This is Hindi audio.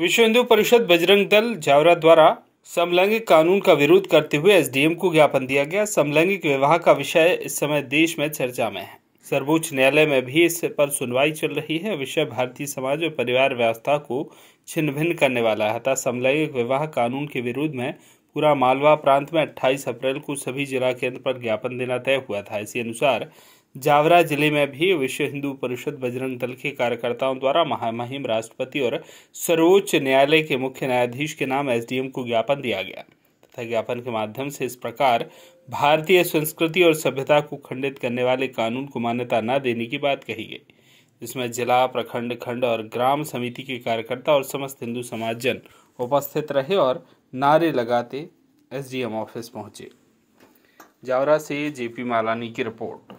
विश्व हिंदू परिषद बजरंग दल जावरा द्वारा समलैंगिक कानून का विरोध करते हुए एसडीएम को ज्ञापन दिया गया समलैंगिक विवाह का विषय इस समय देश में चर्चा में है सर्वोच्च न्यायालय में भी इस पर सुनवाई चल रही है विषय भारतीय समाज और परिवार व्यवस्था को छिन्न भिन्न करने वाला है तथा समलैंगिक विवाह कानून के विरोध में पूरा मालवा प्रांत में 28 अप्रैल को सभी जिला केंद्र पर ज्ञापन देना तय हुआ था इसी अनुसार जावरा जिले में भी विश्व हिंदू परिषद बजरंग दल के कार्यकर्ताओं द्वारा महामहिम राष्ट्रपति और सर्वोच्च न्यायालय के मुख्य न्यायाधीश के नाम एसडीएम को ज्ञापन दिया गया तथा ज्ञापन के माध्यम से इस प्रकार भारतीय संस्कृति और सभ्यता को खंडित करने वाले कानून को मान्यता न देने की बात कही गई जिसमें जिला प्रखंड खंड और ग्राम समिति के कार्यकर्ता और समस्त हिंदू समाजजन उपस्थित रहे और नारे लगाते एसडीएम ऑफिस पहुंचे जावरा से जेपी मालानी की रिपोर्ट